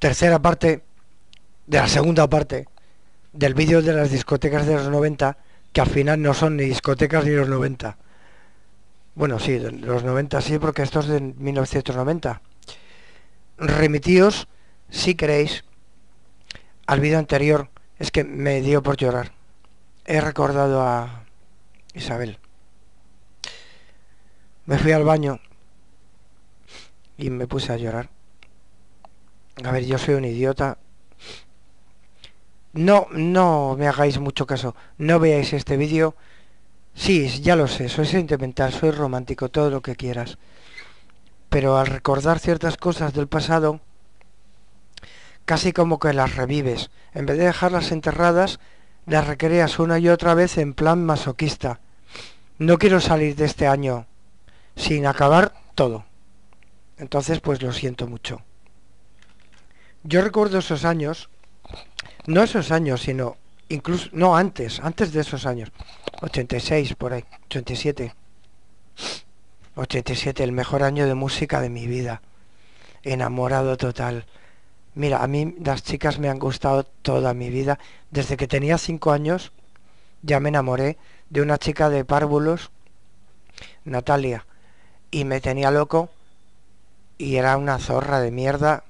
tercera parte de la segunda parte del vídeo de las discotecas de los 90, que al final no son ni discotecas ni los 90. Bueno, sí, los 90 sí, porque esto es de 1990. Remitíos, si queréis, al vídeo anterior. Es que me dio por llorar. He recordado a Isabel. Me fui al baño y me puse a llorar. A ver, yo soy un idiota. No, no me hagáis mucho caso. No veáis este vídeo. Sí, ya lo sé, soy sentimental, soy romántico, todo lo que quieras. Pero al recordar ciertas cosas del pasado, casi como que las revives. En vez de dejarlas enterradas, las recreas una y otra vez en plan masoquista. No quiero salir de este año sin acabar todo. Entonces, pues lo siento mucho yo recuerdo esos años, no esos años, sino incluso, no antes, antes de esos años, 86 por ahí, 87. 87, el mejor año de música de mi vida. Enamorado total. Mira, a mí las chicas me han gustado toda mi vida. Desde que tenía 5 años ya me enamoré de una chica de párvulos, Natalia, y me tenía loco y era una zorra de mierda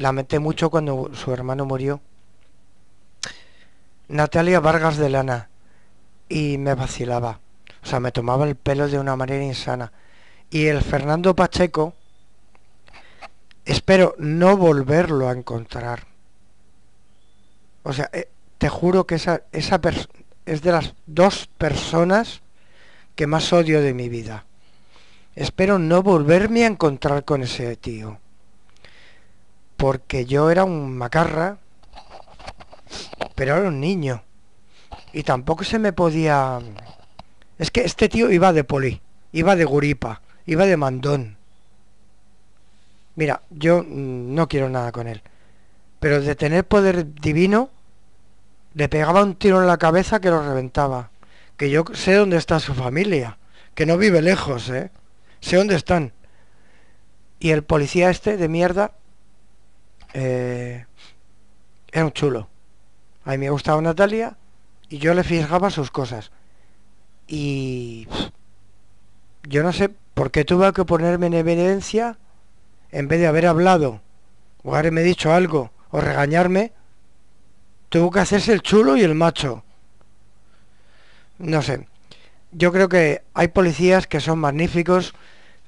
lamenté mucho cuando su hermano murió. Natalia Vargas de Lana. Y me vacilaba. O sea, me tomaba el pelo de una manera insana. Y el Fernando Pacheco, espero no volverlo a encontrar. O sea, eh, te juro que esa, esa es de las dos personas que más odio de mi vida. Espero no volverme a encontrar con ese tío porque yo era un macarra, pero era un niño. Y tampoco se me podía... Es que este tío iba de poli, iba de guripa, iba de mandón. Mira, yo mm, no quiero nada con él. Pero de tener poder divino, le pegaba un tiro en la cabeza que lo reventaba. Que yo sé dónde está su familia, que no vive lejos, ¿eh? Sé dónde están. Y el policía este de mierda eh, era un chulo. A mí me gustaba Natalia y yo le fijaba sus cosas. Y yo no sé por qué tuve que ponerme en evidencia en vez de haber hablado o haberme dicho algo o regañarme. Tuvo que hacerse el chulo y el macho. No sé. Yo creo que hay policías que son magníficos,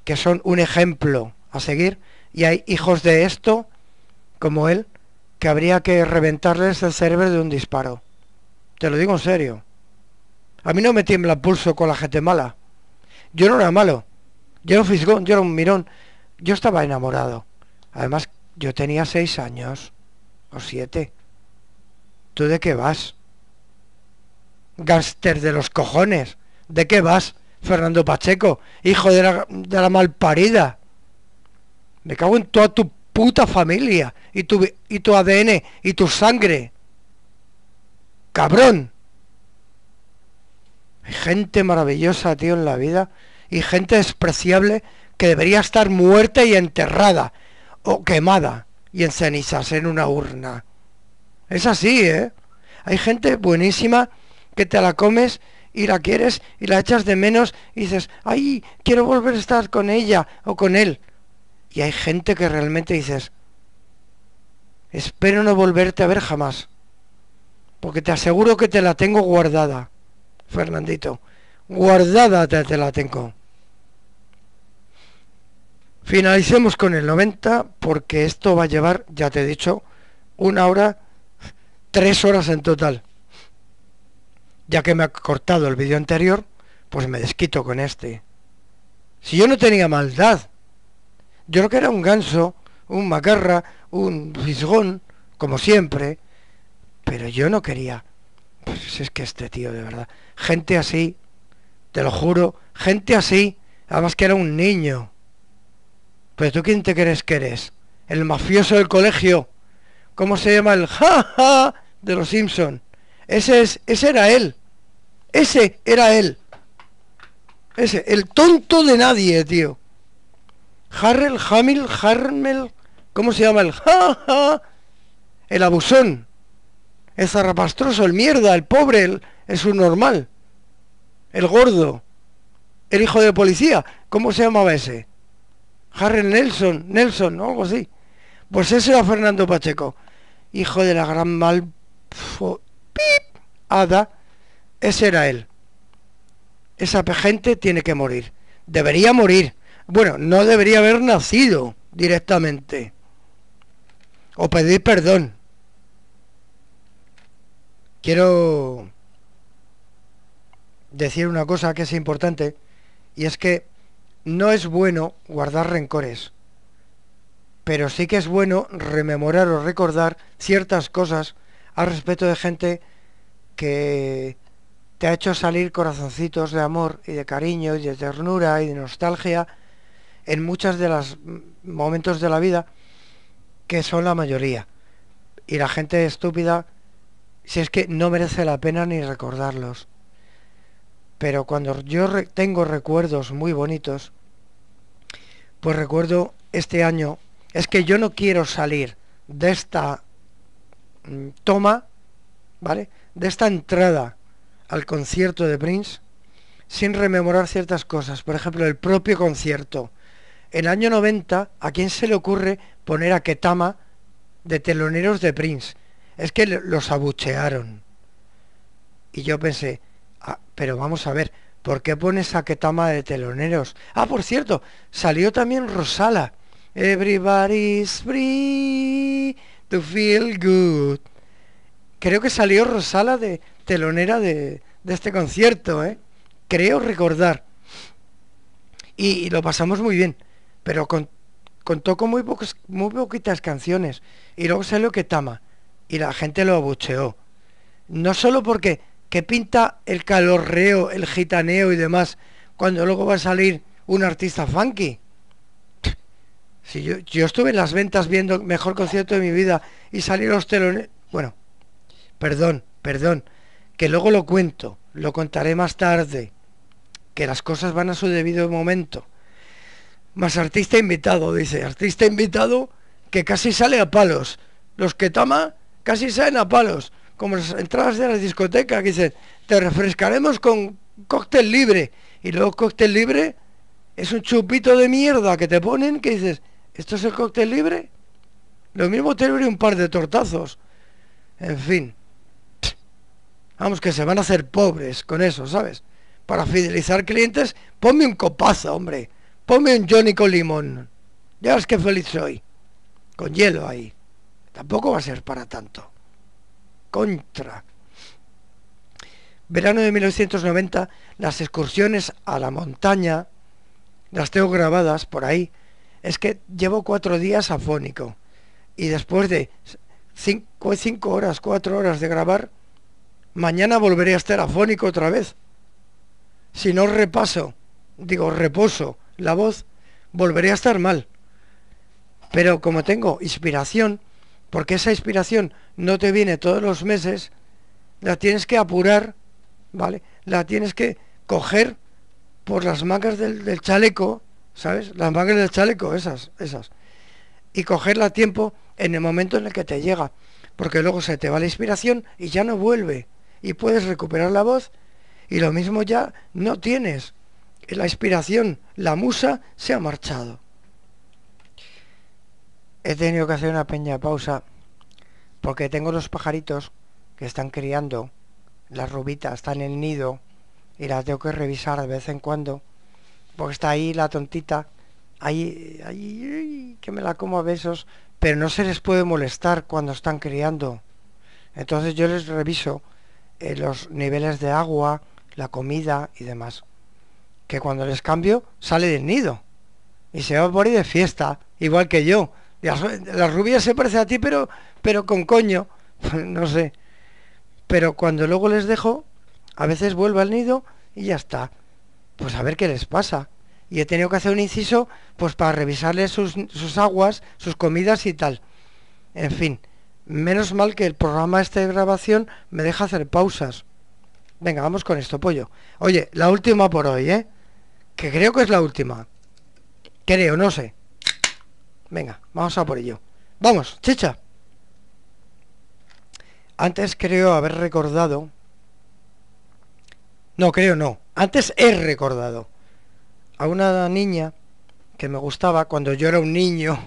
que son un ejemplo a seguir, y hay hijos de esto como él que habría que reventarles el cerebro de un disparo. Te lo digo en serio. A mí no me tiembla el pulso con la gente mala. Yo no era malo. Yo era un fisgón, yo era un mirón. Yo estaba enamorado. Además, yo tenía seis años. O siete. ¿Tú de qué vas? Gánster de los cojones. ¿De qué vas, Fernando Pacheco? Hijo de la, de la malparida. Me cago en toda tu puta familia y tu, y tu ADN y tu sangre. Cabrón. Hay gente maravillosa, tío, en la vida y gente despreciable que debería estar muerta y enterrada o quemada y en cenizas en una urna. Es así, ¿eh? Hay gente buenísima que te la comes y la quieres y la echas de menos y dices, ay, quiero volver a estar con ella o con él. Y hay gente que realmente dices, espero no volverte a ver jamás. Porque te aseguro que te la tengo guardada, Fernandito. Guardada te, te la tengo. Finalicemos con el 90 porque esto va a llevar, ya te he dicho, una hora, tres horas en total. Ya que me ha cortado el vídeo anterior, pues me desquito con este. Si yo no tenía maldad, yo creo que era un ganso, un macarra, un fisgón, como siempre, pero yo no quería. Pues es que este tío, de verdad. Gente así, te lo juro, gente así, además que era un niño. Pero pues tú quién te crees que eres? El mafioso del colegio. ¿Cómo se llama el Ja, ja de los Simpson? Ese es, ese era él. Ese era él. Ese, el tonto de nadie, tío. Harrel, Hamil, Harmel, ¿cómo se llama el El abusón, el zarrapastroso, el mierda, el pobre, el, subnormal, el gordo, el hijo de policía, ¿cómo se llamaba ese? Harrel Nelson, Nelson, ¿no? algo así. Pues ese era Fernando Pacheco, hijo de la gran mal... ¡Pip! Ada, ese era él. Esa gente tiene que morir. Debería morir bueno, no debería haber nacido directamente. O pedir perdón. Quiero decir una cosa que es importante, y es que no es bueno guardar rencores, pero sí que es bueno rememorar o recordar ciertas cosas al respecto de gente que te ha hecho salir corazoncitos de amor y de cariño y de ternura y de nostalgia en muchos de los momentos de la vida que son la mayoría. Y la gente estúpida, si es que no merece la pena ni recordarlos. Pero cuando yo tengo recuerdos muy bonitos, pues recuerdo este año, es que yo no quiero salir de esta mm, toma, ¿vale? De esta entrada al concierto de Prince sin rememorar ciertas cosas. Por ejemplo, el propio concierto en el año 90, ¿a quién se le ocurre poner a Ketama de teloneros de Prince? Es que los abuchearon. Y yo pensé, ah, pero vamos a ver, ¿por qué pones a Ketama de teloneros? Ah, por cierto, salió también Rosala. Everybody's free to feel good. Creo que salió Rosala de telonera de, de este concierto, ¿eh? Creo recordar. y lo pasamos muy bien pero contó con muy, muy poquitas canciones. Y luego salió tama Y la gente lo abucheó. No solo porque que pinta el calorreo, el gitaneo y demás, cuando luego va a salir un artista funky. Si yo, yo estuve en las ventas viendo mejor concierto de mi vida y salieron los telones. Bueno, perdón, perdón, que luego lo cuento, lo contaré más tarde, que las cosas van a su debido momento. Más artista invitado, dice. Artista invitado que casi sale a palos. Los que toma casi salen a palos. Como las entradas de las discotecas que dicen, te refrescaremos con cóctel libre. Y luego cóctel libre es un chupito de mierda que te ponen que dices, ¿esto es el cóctel libre? Lo mismo te abre un par de tortazos. En fin. Vamos, que se van a hacer pobres con eso, ¿sabes? Para fidelizar clientes, ponme un copazo, hombre. Ponme un Johnny con limón. Ya ves que feliz soy. Con hielo ahí. Tampoco va a ser para tanto. Contra. Verano de 1990, las excursiones a la montaña, las tengo grabadas por ahí. Es que llevo cuatro días afónico. Y después de cinco, cinco horas, cuatro horas de grabar, mañana volveré a estar afónico otra vez. Si no repaso, digo reposo, la voz, volveré a estar mal. Pero como tengo inspiración, porque esa inspiración no te viene todos los meses, la tienes que apurar, ¿vale? La tienes que coger por las mangas del, chaleco, ¿sabes? Las mangas del chaleco, esas, esas. Y cogerla a tiempo en el momento en el que te llega. Porque luego se te va la inspiración y ya no vuelve. Y puedes recuperar la voz y lo mismo ya no tienes la inspiración, la musa, se ha marchado. He tenido que hacer una pequeña pausa porque tengo los pajaritos que están criando, las rubitas están en el nido y las tengo que revisar de vez en cuando porque está ahí la tontita, ahí, ahí que me la como a besos, pero no se les puede molestar cuando están criando. Entonces yo les reviso eh, los niveles de agua, la comida y demás que cuando les cambio sale del nido. Y se va a morir de fiesta, igual que yo. las rubias se parece a ti, pero, pero con coño. no sé. Pero cuando luego les dejo, a veces vuelvo al nido y ya está. Pues a ver qué les pasa. Y he tenido que hacer un inciso, pues para revisarles sus, sus aguas, sus comidas y tal. En fin, menos mal que el programa este de grabación me deja hacer pausas. Venga, vamos con esto, pollo. Oye, la última por hoy, ¿eh? Que creo que es la última. Creo, no sé. Venga, vamos a por ello. Vamos, chicha. Antes creo haber recordado... No, creo no. Antes he recordado a una niña que me gustaba cuando yo era un niño,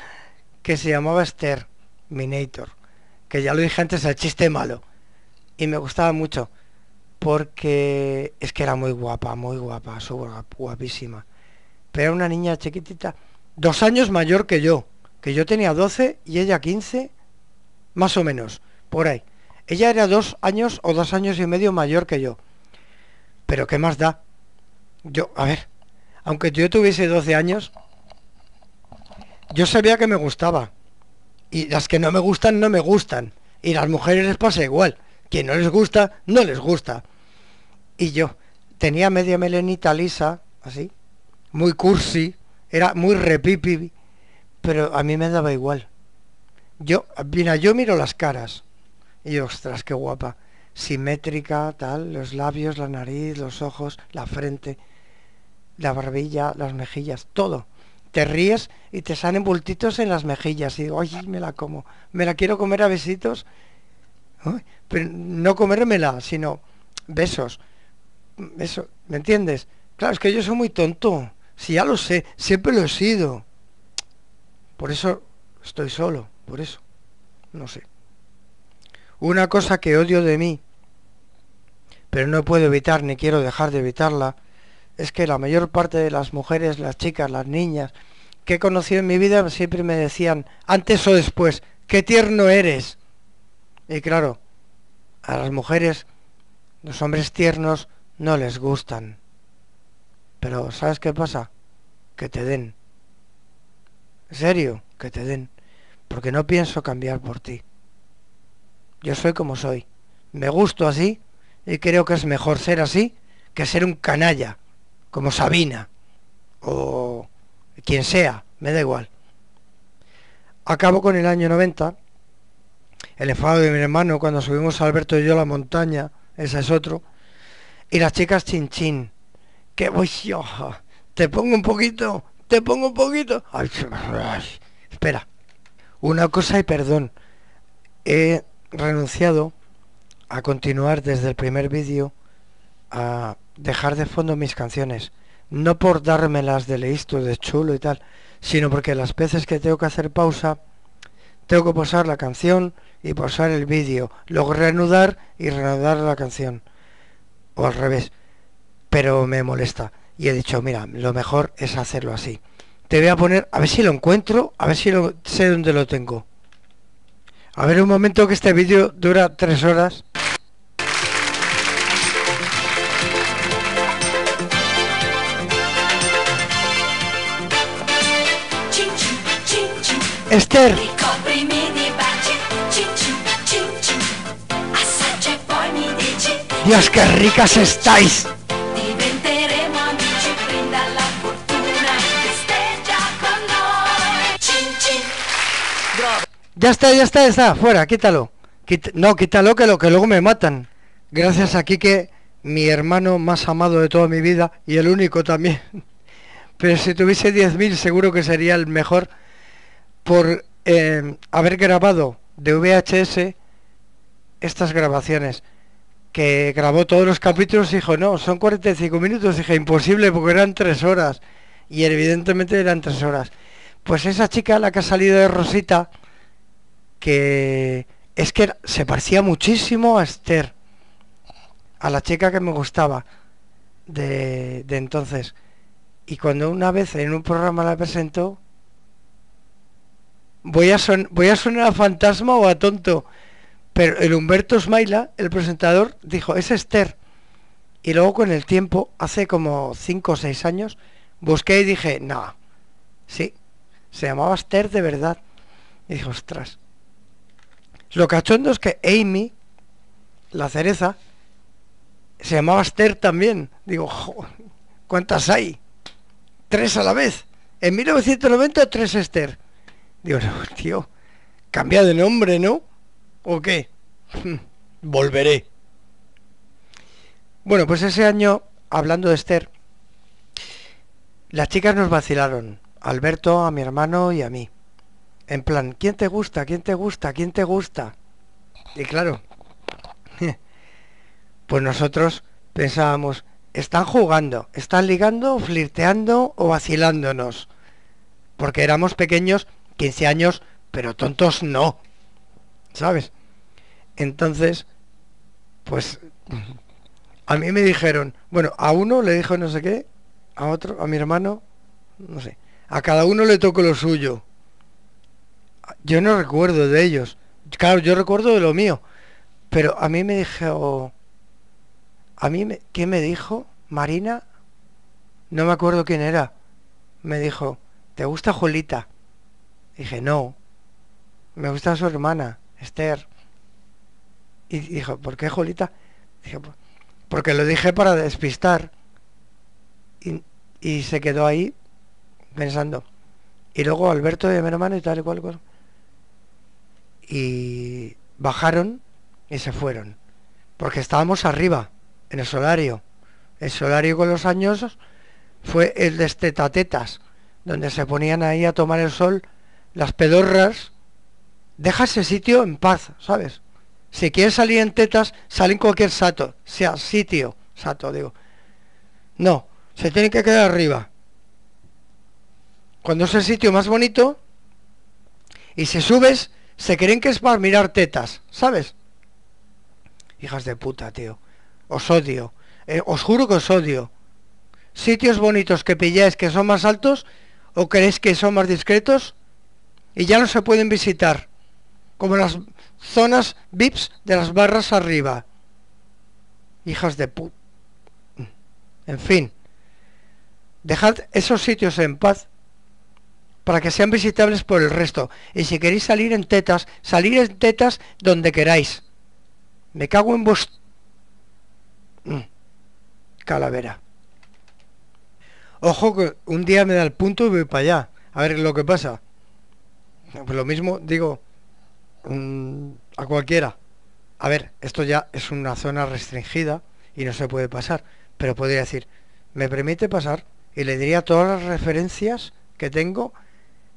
que se llamaba Esther Minator, que ya lo dije antes, el chiste malo. Y me gustaba mucho porque es que era muy guapa, muy guapa, súper guapísima. Pero era una niña chiquitita, dos años mayor que yo, que yo tenía 12 y ella 15, más o menos, por ahí. Ella era dos años o dos años y medio mayor que yo. Pero ¿qué más da? Yo, a ver, aunque yo tuviese 12 años, yo sabía que me gustaba. Y las que no me gustan, no me gustan. Y las mujeres les pasa igual. Quien no les gusta, no les gusta y yo. Tenía media melenita lisa, así, muy cursi, era muy repipi, pero a mí me daba igual. Yo, mira, yo miro las caras y ostras, qué guapa, simétrica, tal, los labios, la nariz, los ojos, la frente, la barbilla, las mejillas, todo. Te ríes y te salen bultitos en las mejillas y digo, ay, me la como, me la quiero comer a besitos, pero no comérmela, sino besos eso, ¿me entiendes? Claro, es que yo soy muy tonto. Si ya lo sé, siempre lo he sido. Por eso estoy solo, por eso. No sé. Una cosa que odio de mí, pero no puedo evitar ni quiero dejar de evitarla, es que la mayor parte de las mujeres, las chicas, las niñas que he conocido en mi vida siempre me decían, antes o después, qué tierno eres. Y claro, a las mujeres, los hombres tiernos, no les gustan. Pero ¿sabes qué pasa? Que te den. ¿En serio? Que te den. Porque no pienso cambiar por ti. Yo soy como soy. Me gusto así y creo que es mejor ser así que ser un canalla, como Sabina o quien sea, me da igual. Acabo con el año 90. El enfado de mi hermano cuando subimos Alberto y yo a la montaña, ese es otro y las chicas chin chin. ¡Qué yo, Te pongo un poquito, te pongo un poquito. Ay, Espera, una cosa y perdón. He renunciado a continuar desde el primer vídeo a dejar de fondo mis canciones. No por dármelas de leísto, de chulo y tal, sino porque las veces que tengo que hacer pausa, tengo que posar la canción y posar el vídeo, luego reanudar y reanudar la canción al revés, pero me molesta. Y he dicho, mira, lo mejor es hacerlo así. Te voy a poner, a ver si lo encuentro, a ver si lo, sé dónde lo tengo. A ver un momento que este vídeo dura tres horas. Esther. Dios, qué ricas estáis. Ya está, ya está, ya está. Fuera, quítalo. no, quítalo que, lo, que luego me matan. Gracias a Quique, mi hermano más amado de toda mi vida y el único también. Pero si tuviese 10.000 seguro que sería el mejor por eh, haber grabado de VHS estas grabaciones que grabó todos los capítulos, Y dijo, no, son 45 minutos, dije, imposible porque eran tres horas. Y evidentemente eran tres horas. Pues esa chica, la que ha salido de Rosita, que es que se parecía muchísimo a Esther, a la chica que me gustaba de, de entonces. Y cuando una vez en un programa la presentó, voy a, son, voy a sonar a fantasma o a tonto, pero el Humberto Smaila, el presentador, dijo, es Esther. Y luego con el tiempo, hace como 5 o 6 años, busqué y dije, nada, sí, se llamaba Esther de verdad. Y dijo, ostras. Lo cachondo es que Amy, la cereza, se llamaba Esther también. Digo, ¿cuántas hay? Tres a la vez. En 1993 tres Esther. Digo, no, tío, cambia de nombre, ¿no? ¿O qué? Volveré. Bueno, pues ese año, hablando de Esther, las chicas nos vacilaron, Alberto, a mi hermano y a mí. En plan, ¿quién te gusta? ¿Quién te gusta? ¿Quién te gusta? Y claro, pues nosotros pensábamos, están jugando, están ligando, flirteando o vacilándonos. Porque éramos pequeños, 15 años, pero tontos no. ¿sabes? Entonces, pues a mí me dijeron, bueno, a uno le dijo no sé qué, a otro, a mi hermano, no sé, a cada uno le tocó lo suyo. Yo no recuerdo de ellos. Claro, yo recuerdo de lo mío. Pero a mí me dijo... A mí, me, ¿qué me dijo? Marina. No me acuerdo quién era. Me dijo, ¿te gusta Julita? Dije, no. Me gusta su hermana. Esther. Y dijo, ¿por qué jolita? Dijo, porque lo dije para despistar. Y, se quedó ahí pensando. Y luego Alberto de mi hermano y tal y cual, cual. Y bajaron y se fueron. Porque estábamos arriba, en el solario. El solario con los años fue el de Estetatetas, donde se ponían ahí a tomar el sol las pedorras deja ese sitio en paz, ¿sabes? Si quieres salir en tetas, sale en cualquier sato, sea sitio, sato, digo. No, se tiene que quedar arriba. Cuando es el sitio más bonito, y si subes, se creen que es para mirar tetas, ¿sabes? Hijas de puta, tío. Os odio. Eh, os juro que os odio. Sitios bonitos que pilláis que son más altos o creéis que son más discretos y ya no se pueden visitar como las zonas VIPs de las barras arriba. Hijas de pu... En fin, dejad esos sitios en paz para que sean visitables por el resto. Y si queréis salir en tetas, salir en tetas donde queráis. Me cago en vos... Mm, calavera. Ojo que un día me da el punto y voy para allá. A ver lo que pasa. Pues lo mismo digo, a cualquiera. A ver, esto ya es una zona restringida y no se puede pasar, pero podría decir, me permite pasar y le diría todas las referencias que tengo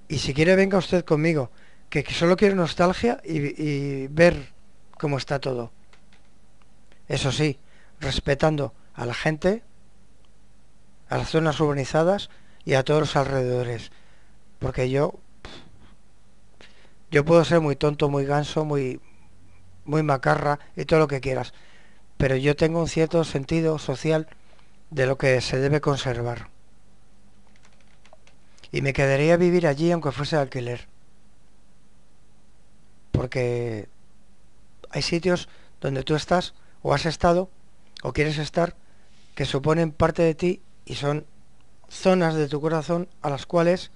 y si quiere venga usted conmigo, que solo quiero nostalgia y ver cómo está todo. Eso sí, respetando a la gente, a las zonas urbanizadas y a todos los alrededores, porque yo yo puedo ser muy tonto, muy ganso, muy, muy macarra y todo lo que quieras, pero yo tengo un cierto sentido social de lo que se debe conservar. Y me quedaría vivir allí aunque fuese alquiler. Porque hay sitios donde tú estás o has estado o quieres estar que suponen parte de ti y son zonas de tu corazón a las cuales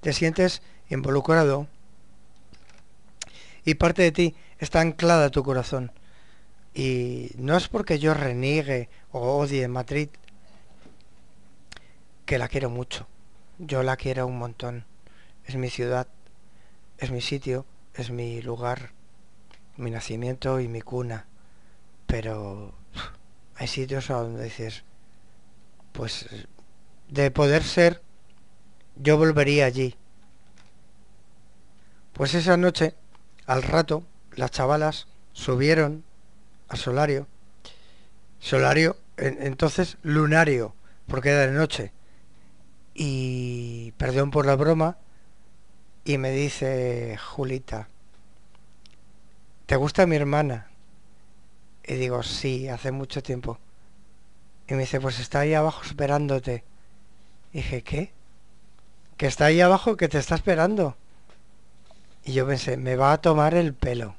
te sientes involucrado y parte de ti está anclada a tu corazón. Y no es porque yo reniegue o odie Madrid, que la quiero mucho. Yo la quiero un montón. Es mi ciudad, es mi sitio, es mi lugar, mi nacimiento y mi cuna. Pero hay sitios a donde dices, pues de poder ser, yo volvería allí. Pues esa noche, al rato, las chavalas subieron a solario. Solario, entonces lunario, porque era de noche. Y perdón por la broma, y me dice Julita, ¿te gusta mi hermana? Y digo, sí, hace mucho tiempo. Y me dice, pues está ahí abajo esperándote. Y dije, ¿qué? Que está ahí abajo, que te está esperando yo pensé, me va a tomar el pelo.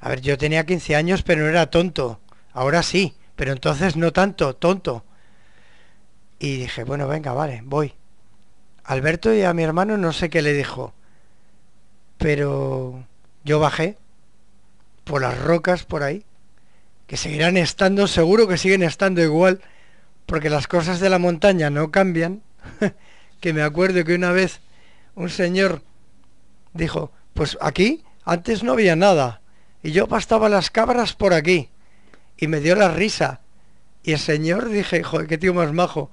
A ver, yo tenía 15 años, pero no era tonto. Ahora sí, pero entonces no tanto, tonto. Y dije, bueno, venga, vale, voy. Alberto y a mi hermano no sé qué le dijo, pero yo bajé por las rocas por ahí, que seguirán estando, seguro que siguen estando igual, porque las cosas de la montaña no cambian. que me acuerdo que una vez un señor dijo, pues aquí antes no había nada. Y yo pastaba las cabras por aquí. Y me dio la risa. Y el señor dije, joder, qué tío más majo.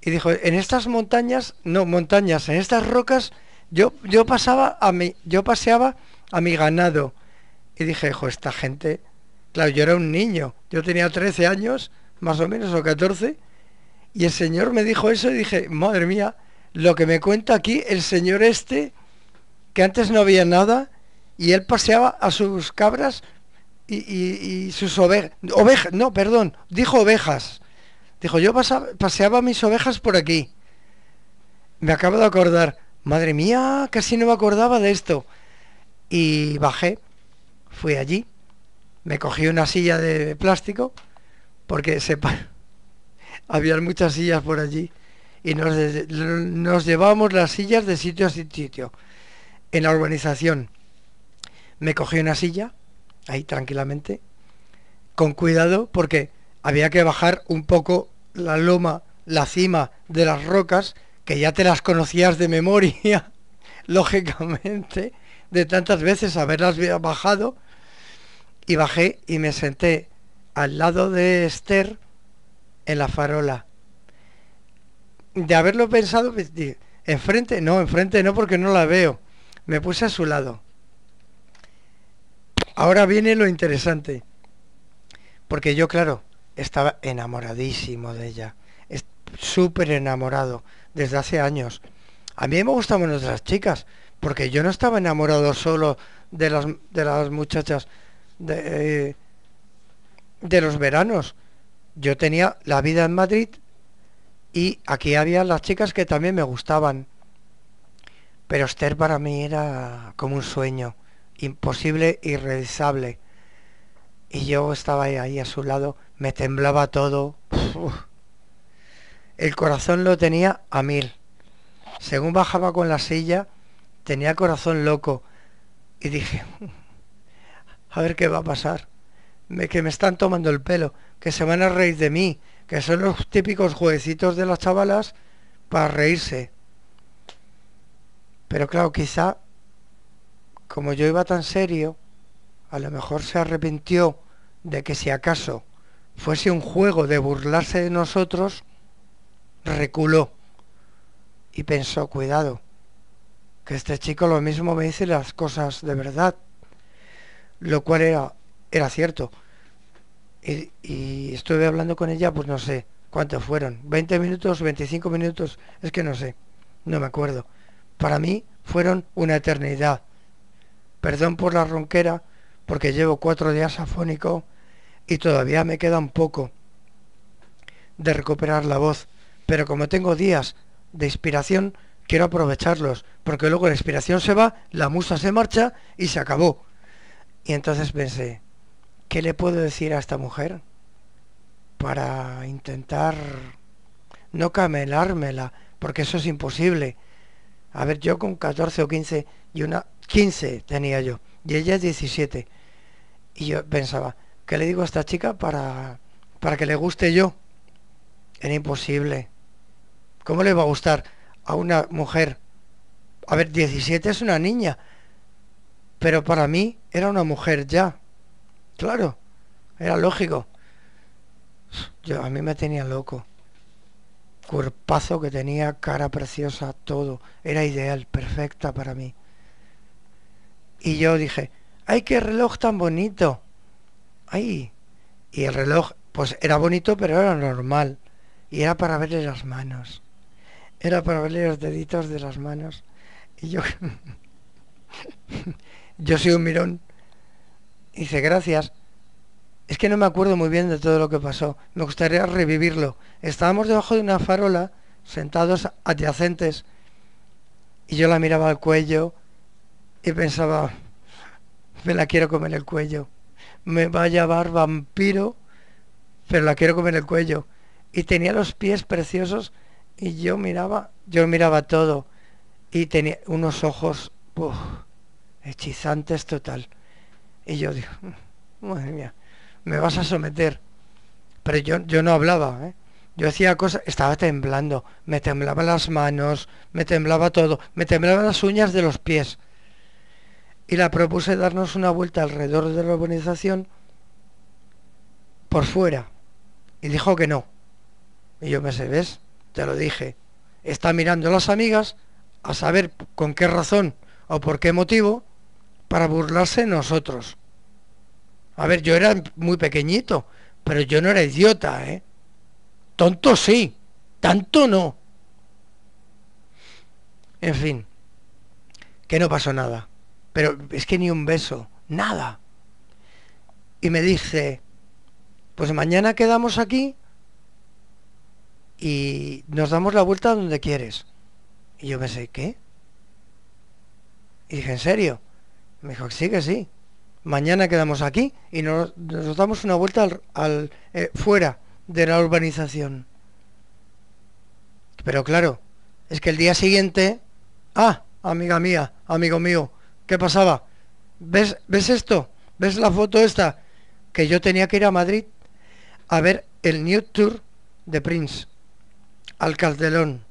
Y dijo, en estas montañas, no, montañas, en estas rocas, yo, yo pasaba a mi, yo paseaba a mi ganado. Y dije, hijo esta gente, claro, yo era un niño, yo tenía 13 años, más o menos, o 14, y el señor me dijo eso y dije, madre mía, lo que me cuenta aquí el señor este, que antes no había nada y él paseaba a sus cabras y, sus ovejas, ovejas, no, perdón, dijo ovejas. Dijo, yo paseaba mis ovejas por aquí. Me acabo de acordar, madre mía, casi no me acordaba de esto. Y bajé, fui allí, me cogí una silla de plástico, porque sepa, había muchas sillas por allí, y nos, nos llevábamos las sillas de sitio a sitio en la urbanización me cogí una silla, ahí tranquilamente, con cuidado, porque había que bajar un poco la loma, la cima de las rocas, que ya te las conocías de memoria, lógicamente, de tantas veces haberlas bajado. Y bajé y me senté al lado de Esther en la farola. De haberlo pensado, pues, enfrente, no, enfrente no, porque no la veo me puse a su lado. Ahora viene lo interesante. Porque yo, claro, estaba enamoradísimo de ella. Súper enamorado desde hace años. A mí me gustaban otras chicas, porque yo no estaba enamorado solo de las, de las muchachas de, eh, de los veranos. Yo tenía la vida en Madrid y aquí había las chicas que también me gustaban. Pero Esther para mí era como un sueño, imposible, irrealizable. Y yo estaba ahí a su lado, me temblaba todo. El corazón lo tenía a mil. Según bajaba con la silla, tenía corazón loco. Y dije, a ver qué va a pasar. que me están tomando el pelo, que se van a reír de mí, que son los típicos jueguecitos de las chavalas para reírse. Pero claro, quizá, como yo iba tan serio, a lo mejor se arrepintió de que si acaso fuese un juego de burlarse de nosotros, reculó y pensó, cuidado, que este chico lo mismo me dice las cosas de verdad, lo cual era, era cierto. Y, y, estuve hablando con ella, pues no sé cuántos fueron, 20 minutos, 25 minutos, es que no sé, no me acuerdo para mí fueron una eternidad. Perdón por la ronquera, porque llevo cuatro días afónico y todavía me queda un poco de recuperar la voz, pero como tengo días de inspiración, quiero aprovecharlos, porque luego la inspiración se va, la musa se marcha y se acabó. Y entonces pensé, ¿qué le puedo decir a esta mujer para intentar no camelármela? Porque eso es imposible a ver, yo con 14 o 15 y una 15 tenía yo y ella 17. Y yo pensaba, ¿qué le digo a esta chica para para que le guste yo? Era imposible. ¿Cómo le va a gustar a una mujer? A ver, 17 es una niña, pero para mí era una mujer ya. Claro, era lógico. Yo a mí me tenía loco cuerpazo que tenía, cara preciosa, todo, era ideal, perfecta para mí. Y yo dije, ¡ay, qué reloj tan bonito! ¡Ay! Y el reloj, pues era bonito, pero era normal. Y era para verle las manos. Era para verle los deditos de las manos. Y yo... yo soy un mirón. Y gracias. Es que no me acuerdo muy bien de todo lo que pasó. Me gustaría revivirlo. Estábamos debajo de una farola, sentados adyacentes, y yo la miraba al cuello y pensaba, me la quiero comer el cuello. Me va a llevar vampiro, pero la quiero comer el cuello. Y tenía los pies preciosos y yo miraba, yo miraba todo. Y tenía unos ojos hechizantes total. Y yo digo, madre mía me vas a someter. Pero yo, yo no hablaba, ¿eh? Yo hacía cosas, estaba temblando, me temblaban las manos, me temblaba todo, me temblaban las uñas de los pies. Y la propuse darnos una vuelta alrededor de la urbanización por fuera. Y dijo que no. Y yo me sé, ¿ves? Te lo dije. Está mirando a las amigas a saber con qué razón o por qué motivo para burlarse nosotros. A ver, yo era muy pequeñito, pero yo no era idiota, ¿eh? Tonto sí, tanto no. En fin, que no pasó nada. Pero es que ni un beso, nada. Y me dice, pues mañana quedamos aquí y nos damos la vuelta donde quieres. Y yo pensé, ¿qué? Y dije, ¿en serio? Me dijo, sí, que sí. Mañana quedamos aquí y nos, damos una vuelta al, eh, fuera de la urbanización. Pero claro, es que el día siguiente... Ah, amiga mía, amigo mío, ¿qué pasaba? ¿Ves, ¿Ves esto? ¿Ves la foto esta? Que yo tenía que ir a Madrid a ver el New Tour de Prince, al Calderón.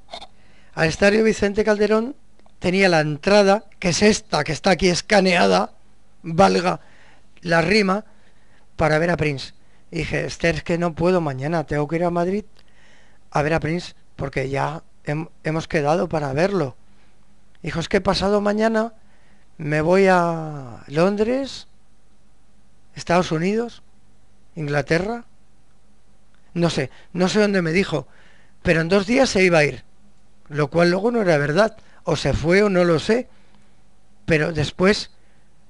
Al Estadio Vicente Calderón tenía la entrada, que es esta, que está aquí escaneada, valga la rima para ver a Prince. Y dije, Esther, es que no puedo mañana, tengo que ir a Madrid a ver a Prince porque ya hemos quedado para verlo. Dijo, es que pasado mañana me voy a Londres, Estados Unidos, Inglaterra, no sé, no sé dónde me dijo, pero en dos días se iba a ir, lo cual luego no era verdad, o se fue o no lo sé, pero después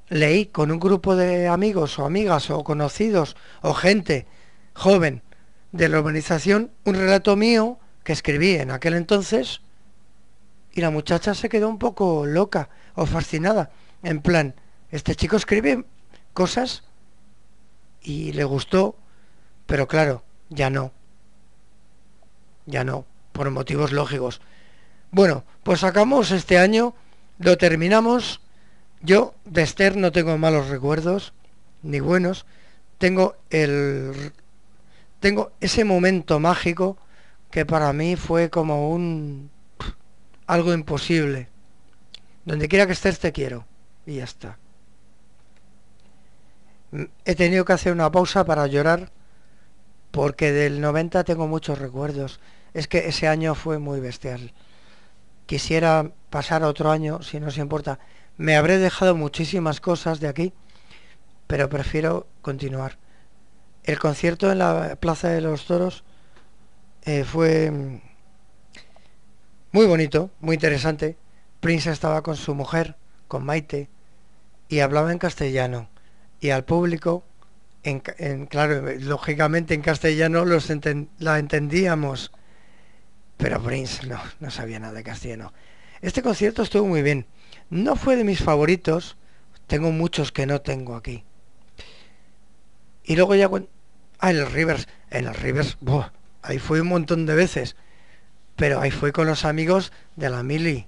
leí con un grupo de amigos o amigas o conocidos o gente joven de la urbanización un relato mío que escribí en aquel entonces y la muchacha se quedó un poco loca o fascinada, en plan, este chico escribe cosas y le gustó, pero claro, ya no, ya no, por motivos lógicos. Bueno, pues sacamos este año, lo terminamos yo de Esther no tengo malos recuerdos, ni buenos. Tengo el. Tengo ese momento mágico que para mí fue como un. algo imposible. Donde quiera que estés te quiero. Y ya está. Mm, he tenido que hacer una pausa para llorar porque del 90 tengo muchos recuerdos. Es que ese año fue muy bestial. Quisiera pasar otro año, si no se importa. Me habré dejado muchísimas cosas de aquí, pero prefiero continuar. El concierto en la Plaza de los Toros eh, fue mm, muy bonito, muy interesante. Prince estaba con su mujer, con Maite, y hablaba en castellano. Y al público, en, claro, lógicamente en castellano los la entendíamos, pero Prince no, no sabía nada de castellano. Este concierto estuvo muy bien. No fue de mis favoritos. Tengo muchos que no tengo aquí. Y luego ya... Ah, en el Rivers. En los Rivers... ahí fui un montón de veces. Pero ahí fui con los amigos de la Mili.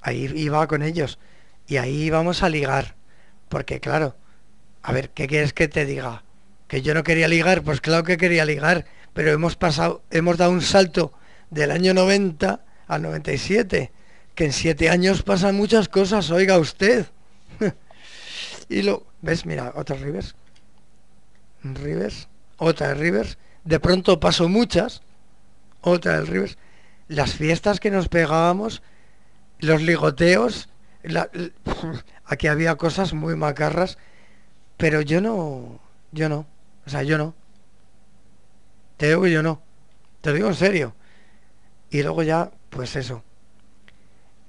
Ahí iba con ellos. Y ahí íbamos a ligar. Porque claro, a ver, ¿qué quieres que te diga? Que yo no quería ligar, pues claro que quería ligar, pero hemos pasado, hemos dado un salto del año 90 al 97 que en siete años pasan muchas cosas, oiga usted. y lo, ¿ves? Mira, otra Rivers. Rivers, otra Rivers. De pronto pasó muchas. Otra del Rivers. Las fiestas que nos pegábamos, los ligoteos, aquí había cosas muy macarras, pero yo no, yo no, o sea, yo no. Te digo yo no, te digo en serio. Y luego ya, pues eso.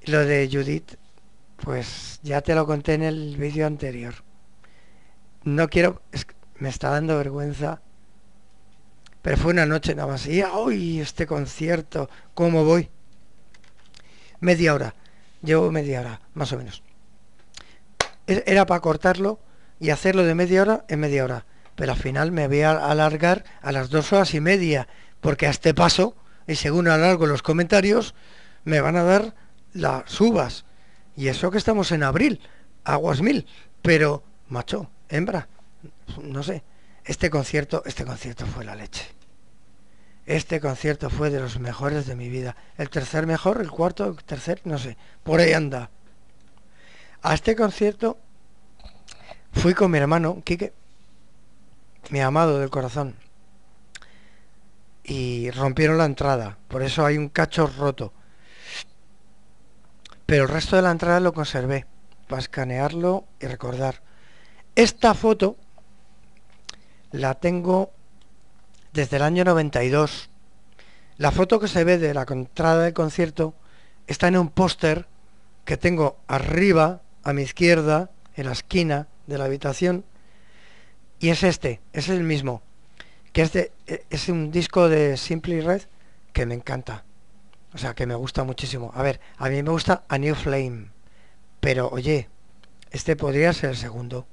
Lo de Judith, pues ya te lo conté en el vídeo anterior. No quiero, me está dando vergüenza. Pero fue una noche nada más. Y hoy este concierto, ¿cómo voy? Media hora. Llevo media hora, más o menos. E, era para cortarlo y hacerlo de media hora en media hora. Pero al final me voy a alargar a las dos horas y media. Porque a este paso, y según alargo los comentarios, me van a dar las uvas. Y eso que estamos en abril, aguas mil. Pero, macho, hembra, no sé. Este concierto, este concierto fue la leche. Este concierto fue de los mejores de mi vida. El tercer mejor, el cuarto, el tercer, no sé. Por ahí anda. A este concierto fui con mi hermano, Quique, mi amado del corazón. Y rompieron la entrada. Por eso hay un cacho roto pero el resto de la entrada lo conservé para escanearlo y recordar. Esta foto la tengo desde el año 92. La foto que se ve de la entrada del concierto está en un póster que tengo arriba, a mi izquierda, en la esquina de la habitación. Y es este, es el mismo, que es, e, es un disco de Simply Red que me encanta. O sea, que me gusta muchísimo. A ver, a mí me gusta A New Flame. Pero oye, este podría ser el segundo.